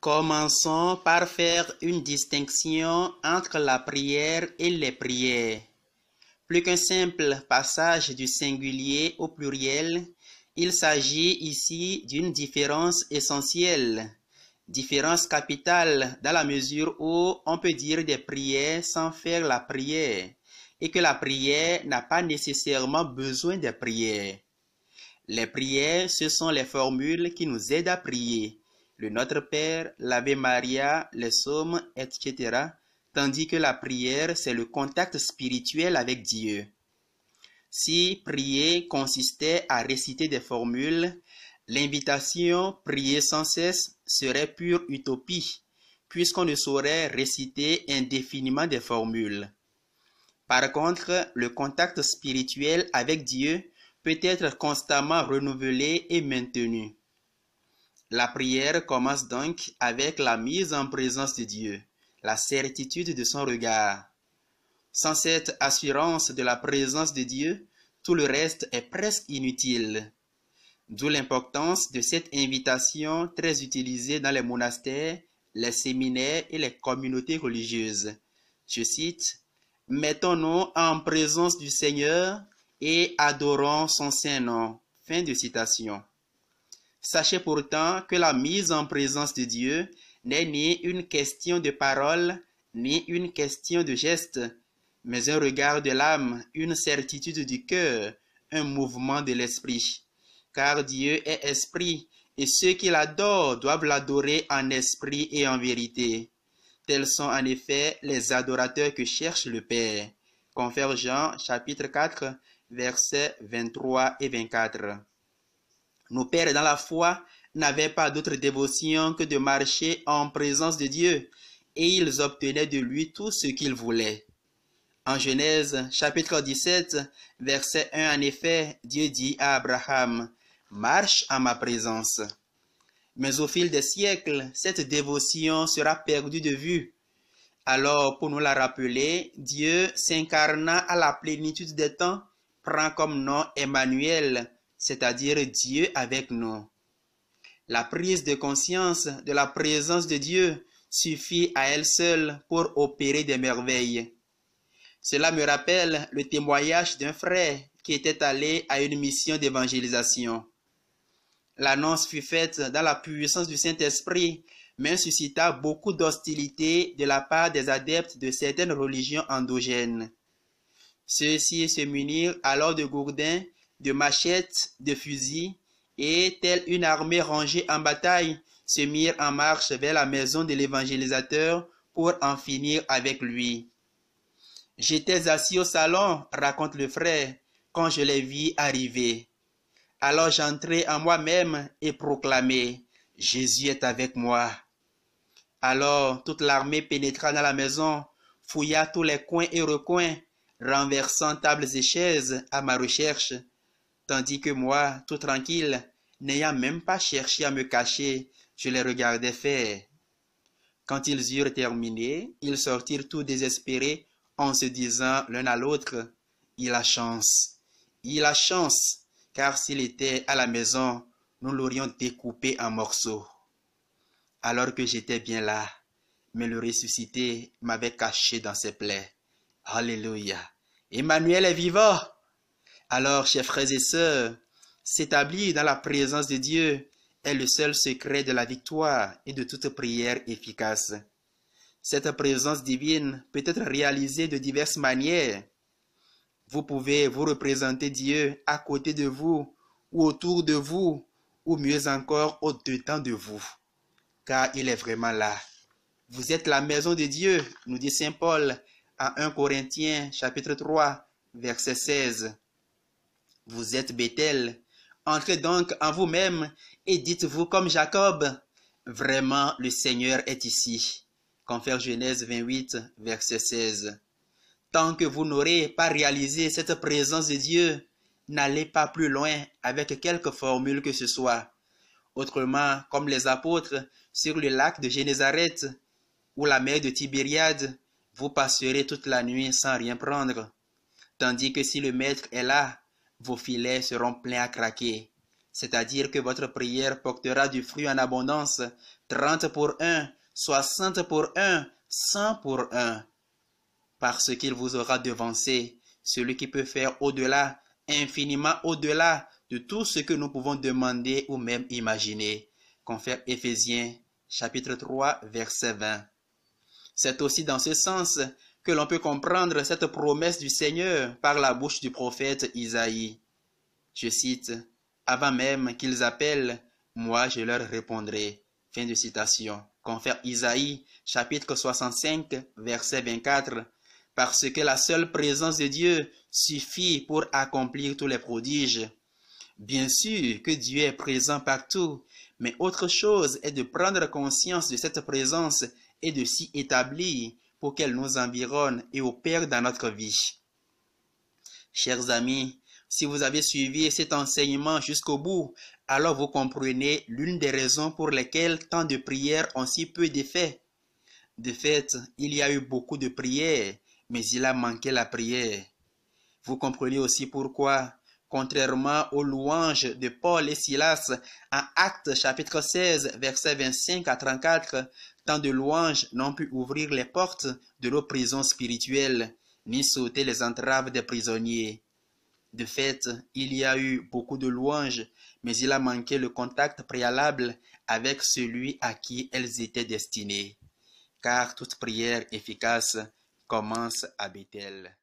Commençons par faire une distinction entre la prière et les prières. Plus qu'un simple passage du singulier au pluriel, il s'agit ici d'une différence essentielle, différence capitale dans la mesure où on peut dire des prières sans faire la prière et que la prière n'a pas nécessairement besoin des prières. Les prières, ce sont les formules qui nous aident à prier le Notre Père, l'Ave Maria, les sommes etc., tandis que la prière, c'est le contact spirituel avec Dieu. Si prier consistait à réciter des formules, l'invitation prier sans cesse serait pure utopie, puisqu'on ne saurait réciter indéfiniment des formules. Par contre, le contact spirituel avec Dieu peut être constamment renouvelé et maintenu. La prière commence donc avec la mise en présence de Dieu, la certitude de son regard. Sans cette assurance de la présence de Dieu, tout le reste est presque inutile. D'où l'importance de cette invitation très utilisée dans les monastères, les séminaires et les communautés religieuses. Je cite, Mettons-nous en présence du Seigneur et adorons son saint nom. Fin de citation. Sachez pourtant que la mise en présence de Dieu n'est ni une question de parole, ni une question de geste, mais un regard de l'âme, une certitude du cœur, un mouvement de l'esprit. Car Dieu est esprit, et ceux qui l'adorent doivent l'adorer en esprit et en vérité. Tels sont en effet les adorateurs que cherche le Père. Confère Jean chapitre 4 versets 23 et 24. Nos pères dans la foi n'avaient pas d'autre dévotion que de marcher en présence de Dieu, et ils obtenaient de lui tout ce qu'ils voulaient. En Genèse chapitre 17, verset 1, en effet, Dieu dit à Abraham, Marche en ma présence. Mais au fil des siècles, cette dévotion sera perdue de vue. Alors, pour nous la rappeler, Dieu s'incarna à la plénitude des temps, prend comme nom Emmanuel, c'est-à-dire Dieu avec nous. La prise de conscience de la présence de Dieu suffit à elle seule pour opérer des merveilles. Cela me rappelle le témoignage d'un frère qui était allé à une mission d'évangélisation. L'annonce fut faite dans la puissance du Saint-Esprit, mais suscita beaucoup d'hostilité de la part des adeptes de certaines religions endogènes. Ceux-ci se munirent alors de Gourdin de machettes, de fusils, et, telle une armée rangée en bataille, se mirent en marche vers la maison de l'évangélisateur pour en finir avec lui. J'étais assis au salon, raconte le frère, quand je les vis arriver. Alors j'entrai en moi-même et proclamai, Jésus est avec moi. Alors toute l'armée pénétra dans la maison, fouilla tous les coins et recoins, renversant tables et chaises à ma recherche, tandis que moi, tout tranquille, n'ayant même pas cherché à me cacher, je les regardais faire. Quand ils eurent terminé, ils sortirent tout désespérés en se disant l'un à l'autre, Il a chance, il a chance, car s'il était à la maison, nous l'aurions découpé en morceaux. Alors que j'étais bien là, mais le ressuscité m'avait caché dans ses plaies. Alléluia. Emmanuel est vivant. Alors, chers frères et sœurs, s'établir dans la présence de Dieu est le seul secret de la victoire et de toute prière efficace. Cette présence divine peut être réalisée de diverses manières. Vous pouvez vous représenter Dieu à côté de vous ou autour de vous, ou mieux encore au-dedans de vous, car il est vraiment là. Vous êtes la maison de Dieu, nous dit Saint Paul à 1 Corinthiens chapitre 3, verset 16. Vous êtes Bethel. Entrez donc en vous-même et dites-vous comme Jacob, vraiment le Seigneur est ici. Confère Genèse 28, verset 16. Tant que vous n'aurez pas réalisé cette présence de Dieu, n'allez pas plus loin avec quelque formule que ce soit. Autrement, comme les apôtres, sur le lac de Génézareth ou la mer de Tibériade, vous passerez toute la nuit sans rien prendre. Tandis que si le Maître est là, vos filets seront pleins à craquer. C'est-à-dire que votre prière portera du fruit en abondance, trente pour un, soixante pour un, cent pour un. Parce qu'il vous aura devancé, celui qui peut faire au-delà, infiniment au-delà de tout ce que nous pouvons demander ou même imaginer. Confère Ephésiens, chapitre 3 verset 20. C'est aussi dans ce sens que l'on peut comprendre cette promesse du Seigneur par la bouche du prophète Isaïe. Je cite, Avant même qu'ils appellent, moi je leur répondrai. Fin de citation. Confère Isaïe, chapitre 65, verset 24. Parce que la seule présence de Dieu suffit pour accomplir tous les prodiges. Bien sûr que Dieu est présent partout, mais autre chose est de prendre conscience de cette présence et de s'y établir pour qu'elle nous environne et opère dans notre vie. Chers amis, si vous avez suivi cet enseignement jusqu'au bout, alors vous comprenez l'une des raisons pour lesquelles tant de prières ont si peu d'effet. De fait, il y a eu beaucoup de prières, mais il a manqué la prière. Vous comprenez aussi pourquoi contrairement aux louanges de Paul et Silas en Actes chapitre 16, versets 25 à 34, tant de louanges n'ont pu ouvrir les portes de nos prisons spirituelles, ni sauter les entraves des prisonniers. De fait, il y a eu beaucoup de louanges, mais il a manqué le contact préalable avec celui à qui elles étaient destinées. Car toute prière efficace commence à Bethel.